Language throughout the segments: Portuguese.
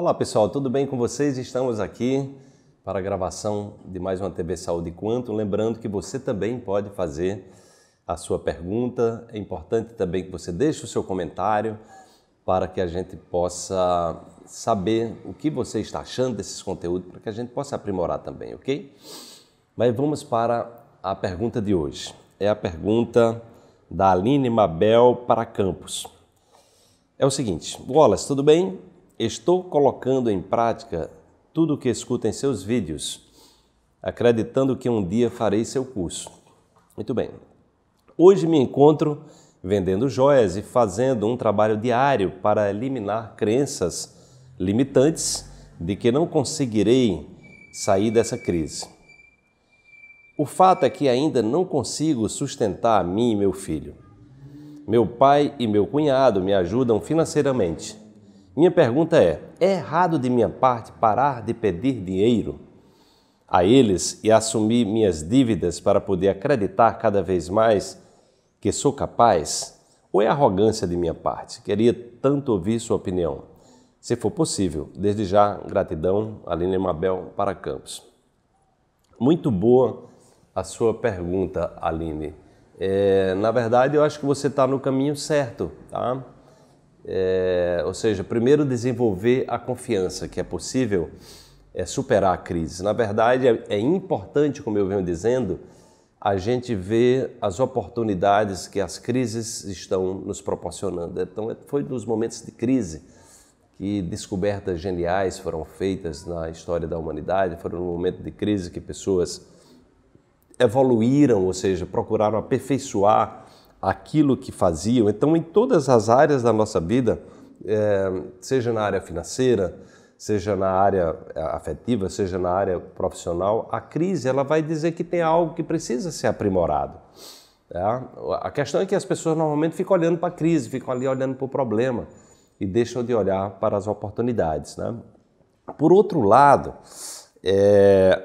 Olá pessoal, tudo bem com vocês? Estamos aqui para a gravação de mais uma TV Saúde Quanto. Lembrando que você também pode fazer a sua pergunta. É importante também que você deixe o seu comentário para que a gente possa saber o que você está achando desses conteúdos, para que a gente possa aprimorar também, ok? Mas vamos para a pergunta de hoje. É a pergunta da Aline Mabel para Campos. É o seguinte, Wallace, tudo bem? Estou colocando em prática tudo o que escuto em seus vídeos, acreditando que um dia farei seu curso. Muito bem. Hoje me encontro vendendo joias e fazendo um trabalho diário para eliminar crenças limitantes de que não conseguirei sair dessa crise. O fato é que ainda não consigo sustentar a mim e meu filho. Meu pai e meu cunhado me ajudam financeiramente, minha pergunta é: é errado de minha parte parar de pedir dinheiro a eles e assumir minhas dívidas para poder acreditar cada vez mais que sou capaz? Ou é arrogância de minha parte? Queria tanto ouvir sua opinião. Se for possível, desde já, gratidão, Aline Mabel para Campos. Muito boa a sua pergunta, Aline. É, na verdade, eu acho que você está no caminho certo, tá? É, ou seja, primeiro desenvolver a confiança que é possível é, superar a crise. Na verdade, é, é importante, como eu venho dizendo, a gente ver as oportunidades que as crises estão nos proporcionando. Então, é, foi nos momentos de crise que descobertas geniais foram feitas na história da humanidade, foram no momento de crise que pessoas evoluíram, ou seja, procuraram aperfeiçoar aquilo que faziam. Então, em todas as áreas da nossa vida, é, seja na área financeira, seja na área é, afetiva, seja na área profissional, a crise ela vai dizer que tem algo que precisa ser aprimorado. Tá? A questão é que as pessoas normalmente ficam olhando para a crise, ficam ali olhando para o problema e deixam de olhar para as oportunidades. Né? Por outro lado, é,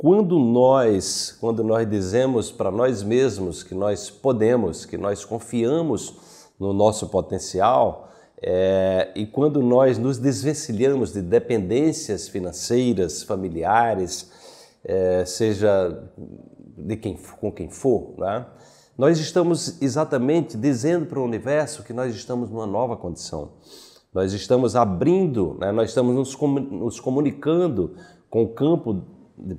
quando nós, quando nós dizemos para nós mesmos que nós podemos, que nós confiamos no nosso potencial, é, e quando nós nos desvencilhamos de dependências financeiras, familiares, é, seja de quem, com quem for, né? nós estamos exatamente dizendo para o universo que nós estamos numa nova condição. Nós estamos abrindo, né? nós estamos nos, comunicando com o campo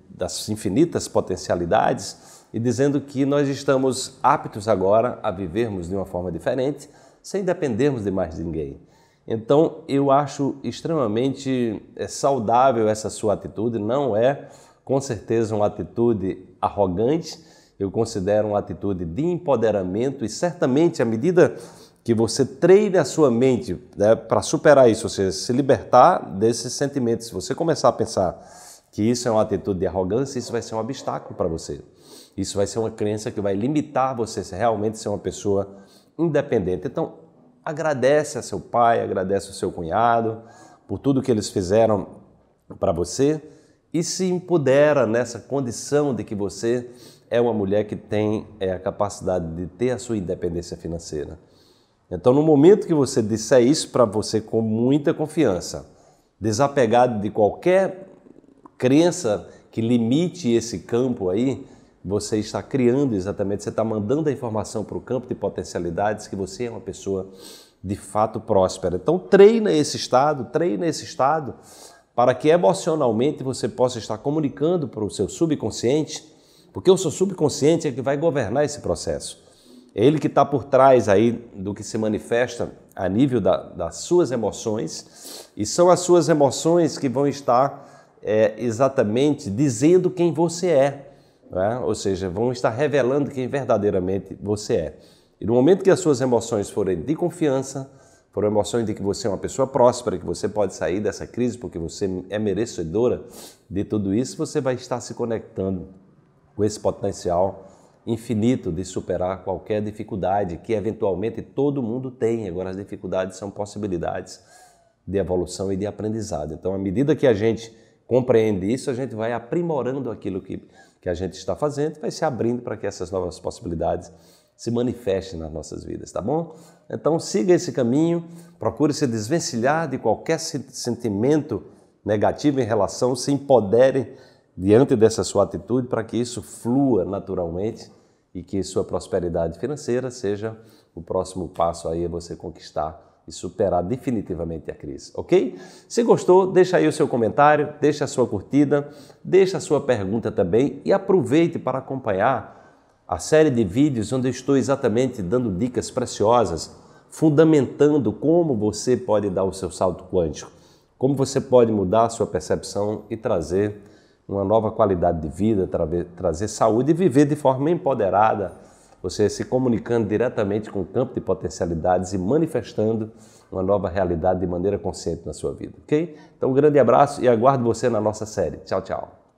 das infinitas potencialidades e dizendo que nós estamos aptos agora a vivermos de uma forma diferente, sem dependermos de mais ninguém. Então, eu acho extremamente é, saudável essa sua atitude, não é com certeza uma atitude arrogante, eu considero uma atitude de empoderamento e certamente à medida que você treine a sua mente né, para superar isso, ou seja, se libertar desses sentimentos, se você começar a pensar que isso é uma atitude de arrogância, isso vai ser um obstáculo para você. Isso vai ser uma crença que vai limitar você a realmente ser uma pessoa independente. Então, agradece a seu pai, agradece ao seu cunhado por tudo que eles fizeram para você e se empodera nessa condição de que você é uma mulher que tem é, a capacidade de ter a sua independência financeira. Então, no momento que você disser isso para você com muita confiança, desapegado de qualquer crença que limite esse campo aí, você está criando exatamente, você está mandando a informação para o campo de potencialidades que você é uma pessoa de fato próspera. Então treina esse estado, treina esse estado para que emocionalmente você possa estar comunicando para o seu subconsciente, porque o seu subconsciente é que vai governar esse processo. É ele que está por trás aí do que se manifesta a nível da, das suas emoções, e são as suas emoções que vão estar é, exatamente dizendo quem você é. Né? Ou seja, vão estar revelando quem verdadeiramente você é. E no momento que as suas emoções forem de confiança, foram emoções de que você é uma pessoa próspera, que você pode sair dessa crise porque você é merecedora de tudo isso, você vai estar se conectando com esse potencial infinito de superar qualquer dificuldade que eventualmente todo mundo tem. Agora, as dificuldades são possibilidades de evolução e de aprendizado. Então, à medida que a gente compreende isso, a gente vai aprimorando aquilo que, que a gente está fazendo, vai se abrindo para que essas novas possibilidades se manifestem nas nossas vidas, tá bom? Então siga esse caminho, procure se desvencilhar de qualquer sentimento negativo em relação, se empodere diante dessa sua atitude para que isso flua naturalmente e que sua prosperidade financeira seja o próximo passo aí você conquistar e superar definitivamente a crise, ok? Se gostou, deixa aí o seu comentário, deixa a sua curtida, deixa a sua pergunta também e aproveite para acompanhar a série de vídeos onde estou exatamente dando dicas preciosas, fundamentando como você pode dar o seu salto quântico, como você pode mudar a sua percepção e trazer uma nova qualidade de vida, trazer saúde e viver de forma empoderada você se comunicando diretamente com o campo de potencialidades e manifestando uma nova realidade de maneira consciente na sua vida, ok? Então, um grande abraço e aguardo você na nossa série. Tchau, tchau.